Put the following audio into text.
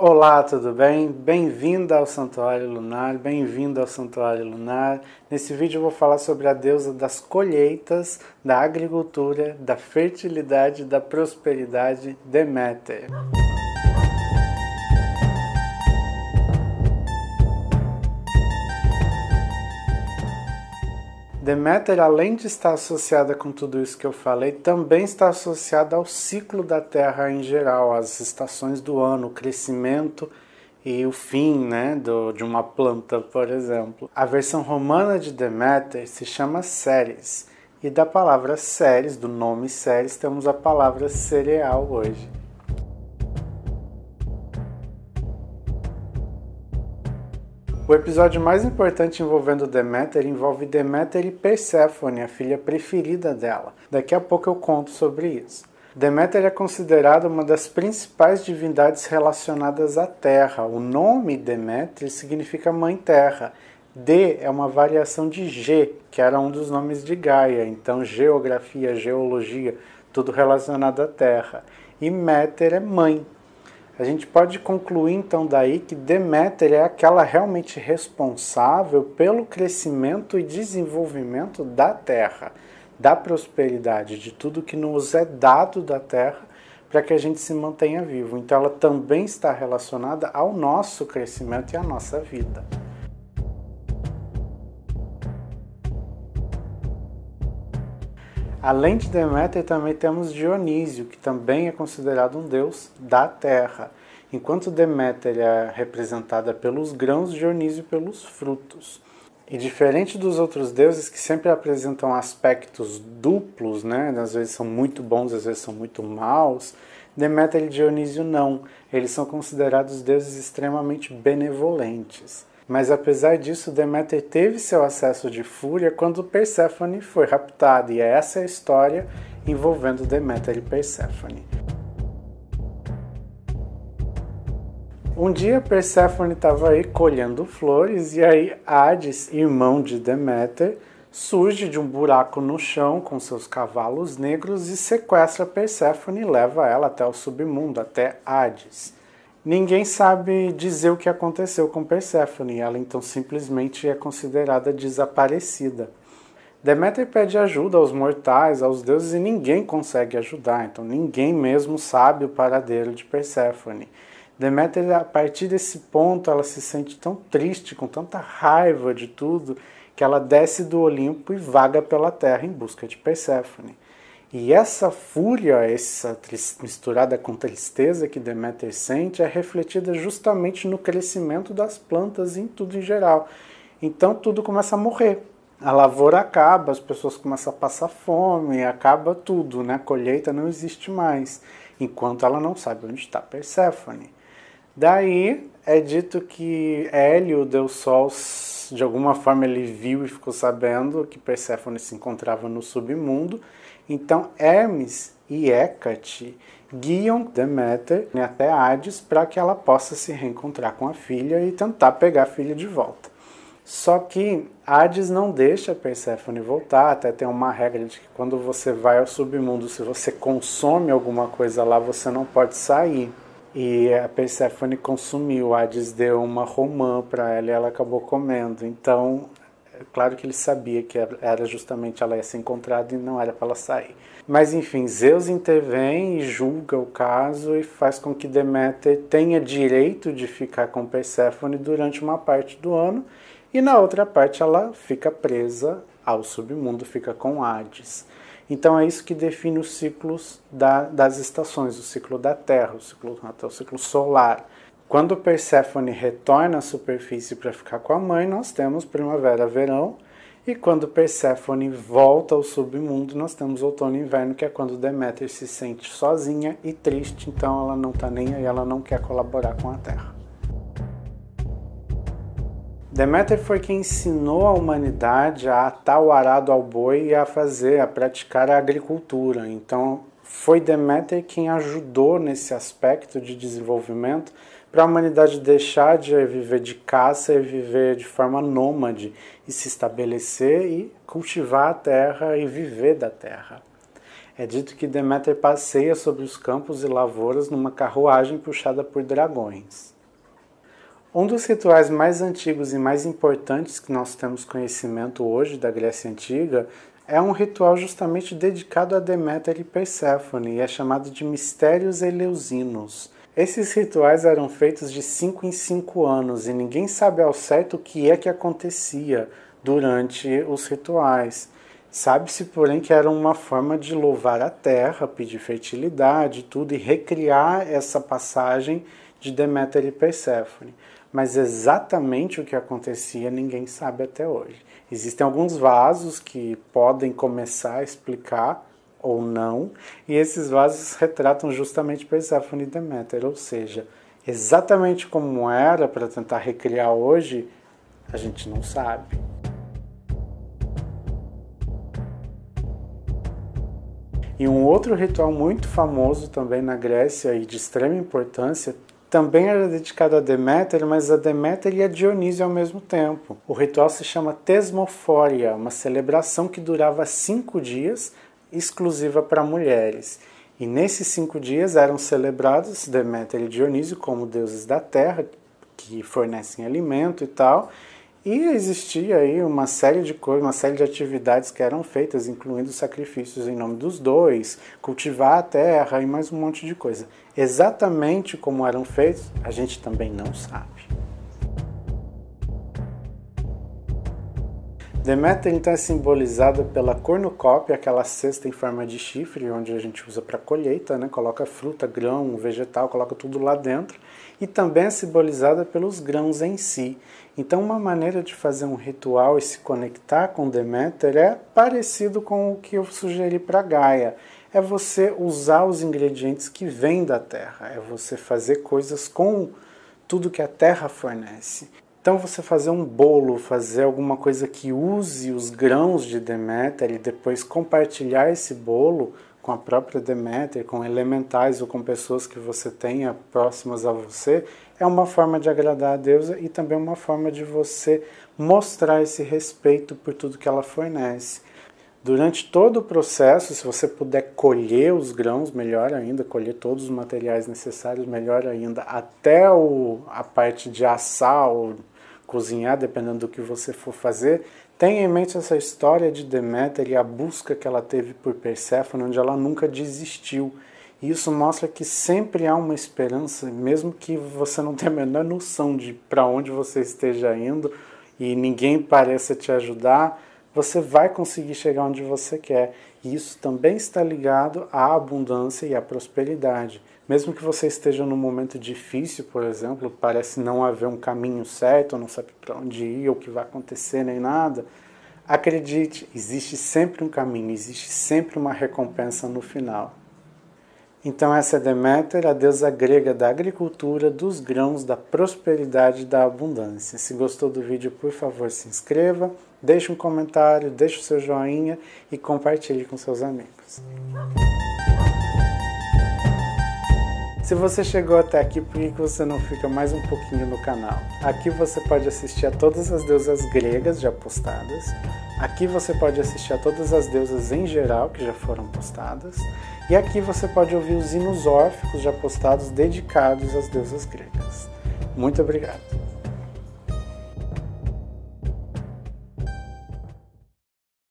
Olá, tudo bem? Bem-vinda ao Santuário Lunar, bem-vindo ao Santuário Lunar. Nesse vídeo eu vou falar sobre a deusa das colheitas, da agricultura, da fertilidade, da prosperidade, Deméter. Deméter, além de estar associada com tudo isso que eu falei, também está associada ao ciclo da Terra em geral, às estações do ano, o crescimento e o fim né, do, de uma planta, por exemplo. A versão romana de Deméter se chama Ceres, e da palavra Ceres, do nome Ceres, temos a palavra cereal hoje. O episódio mais importante envolvendo Deméter envolve Deméter e Perséfone, a filha preferida dela. Daqui a pouco eu conto sobre isso. Deméter é considerada uma das principais divindades relacionadas à Terra. O nome Deméter significa Mãe Terra. D é uma variação de G, que era um dos nomes de Gaia, então geografia, geologia, tudo relacionado à Terra. E Méter é mãe, a gente pode concluir então daí que Deméter é aquela realmente responsável pelo crescimento e desenvolvimento da terra, da prosperidade, de tudo que nos é dado da terra para que a gente se mantenha vivo. Então ela também está relacionada ao nosso crescimento e à nossa vida. Além de Deméter, também temos Dionísio, que também é considerado um deus da terra. Enquanto Deméter é representada pelos grãos, Dionísio pelos frutos. E diferente dos outros deuses que sempre apresentam aspectos duplos, né? Às vezes são muito bons, às vezes são muito maus. Deméter e Dionísio não. Eles são considerados deuses extremamente benevolentes. Mas apesar disso, Deméter teve seu acesso de fúria quando Perséfone foi raptada, e é essa é a história envolvendo Deméter e Perséfone. Um dia Perséfone estava aí colhendo flores e aí Hades, irmão de Deméter, surge de um buraco no chão com seus cavalos negros e sequestra Perséfone e leva ela até o submundo, até Hades. Ninguém sabe dizer o que aconteceu com Perséfone, ela então simplesmente é considerada desaparecida. Deméter pede ajuda aos mortais, aos deuses, e ninguém consegue ajudar, então ninguém mesmo sabe o paradeiro de Perséfone. Deméter, a partir desse ponto, ela se sente tão triste, com tanta raiva de tudo, que ela desce do Olimpo e vaga pela terra em busca de Perséfone. E essa fúria, essa misturada com tristeza que Deméter sente, é refletida justamente no crescimento das plantas em tudo em geral. Então tudo começa a morrer. A lavoura acaba, as pessoas começam a passar fome, acaba tudo, né? A colheita não existe mais, enquanto ela não sabe onde está Perséfone. Daí é dito que Hélio, deus Sol, de alguma forma ele viu e ficou sabendo que Perséfone se encontrava no submundo. Então Hermes e Hecate guiam Deméter né, até Hades para que ela possa se reencontrar com a filha e tentar pegar a filha de volta. Só que Hades não deixa Perséfone voltar, até tem uma regra de que quando você vai ao submundo, se você consome alguma coisa lá, você não pode sair. E a Persephone consumiu, Hades deu uma romã para ela e ela acabou comendo. Então, é claro que ele sabia que era justamente ela ia ser encontrada e não era para ela sair. Mas enfim, Zeus intervém e julga o caso e faz com que Deméter tenha direito de ficar com Perséfone durante uma parte do ano e na outra parte ela fica presa ao submundo, fica com Hades. Então é isso que define os ciclos da, das estações, o ciclo da Terra, o ciclo, até o ciclo solar. Quando Perséfone retorna à superfície para ficar com a mãe, nós temos primavera, verão, e quando Perséfone volta ao submundo, nós temos outono e inverno, que é quando Deméter se sente sozinha e triste, então ela não está nem aí, ela não quer colaborar com a Terra. Deméter foi quem ensinou a humanidade a atar o arado ao boi e a fazer, a praticar a agricultura. Então, foi Deméter quem ajudou nesse aspecto de desenvolvimento para a humanidade deixar de viver de caça e viver de forma nômade e se estabelecer e cultivar a terra e viver da terra. É dito que Deméter passeia sobre os campos e lavouras numa carruagem puxada por dragões. Um dos rituais mais antigos e mais importantes que nós temos conhecimento hoje da Grécia Antiga é um ritual justamente dedicado a Deméter e Perséfone e é chamado de Mistérios Eleusinos. Esses rituais eram feitos de 5 em 5 anos e ninguém sabe ao certo o que é que acontecia durante os rituais. Sabe-se, porém, que era uma forma de louvar a terra, pedir fertilidade, tudo e recriar essa passagem de Deméter e Perséfone mas exatamente o que acontecia ninguém sabe até hoje. Existem alguns vasos que podem começar a explicar ou não, e esses vasos retratam justamente Persephone e Deméter, ou seja, exatamente como era para tentar recriar hoje, a gente não sabe. E um outro ritual muito famoso também na Grécia e de extrema importância também era dedicado a Deméter, mas a Deméter e a Dionísio ao mesmo tempo. O ritual se chama Tesmofória, uma celebração que durava cinco dias, exclusiva para mulheres. E nesses cinco dias eram celebrados Deméter e Dionísio como deuses da terra, que fornecem alimento e tal, e existia aí uma série de coisas, uma série de atividades que eram feitas, incluindo sacrifícios em nome dos dois, cultivar a terra e mais um monte de coisa. Exatamente como eram feitos, a gente também não sabe. Deméter então é simbolizada pela cornucópia, aquela cesta em forma de chifre, onde a gente usa para colheita, né? coloca fruta, grão, vegetal, coloca tudo lá dentro, e também é simbolizada pelos grãos em si. Então, uma maneira de fazer um ritual e se conectar com Deméter é parecido com o que eu sugeri para Gaia. É você usar os ingredientes que vêm da terra, é você fazer coisas com tudo que a terra fornece. Então você fazer um bolo, fazer alguma coisa que use os grãos de Deméter e depois compartilhar esse bolo com a própria Deméter, com elementais ou com pessoas que você tenha próximas a você, é uma forma de agradar a deusa e também uma forma de você mostrar esse respeito por tudo que ela fornece. Durante todo o processo, se você puder colher os grãos, melhor ainda, colher todos os materiais necessários, melhor ainda, até o, a parte de assar ou cozinhar, dependendo do que você for fazer, tenha em mente essa história de Deméter e a busca que ela teve por Perséfone, onde ela nunca desistiu. E isso mostra que sempre há uma esperança, mesmo que você não tenha a menor noção de para onde você esteja indo e ninguém pareça te ajudar você vai conseguir chegar onde você quer. E isso também está ligado à abundância e à prosperidade. Mesmo que você esteja num momento difícil, por exemplo, parece não haver um caminho certo, não sabe para onde ir, ou o que vai acontecer, nem nada, acredite, existe sempre um caminho, existe sempre uma recompensa no final. Então, essa é Deméter, a deusa grega da agricultura, dos grãos, da prosperidade e da abundância. Se gostou do vídeo, por favor, se inscreva, deixe um comentário, deixe o seu joinha e compartilhe com seus amigos. Se você chegou até aqui, por que você não fica mais um pouquinho no canal? Aqui você pode assistir a todas as deusas gregas já postadas. Aqui você pode assistir a todas as deusas em geral que já foram postadas. E aqui você pode ouvir os hinos órficos já postados dedicados às deusas gregas. Muito obrigado.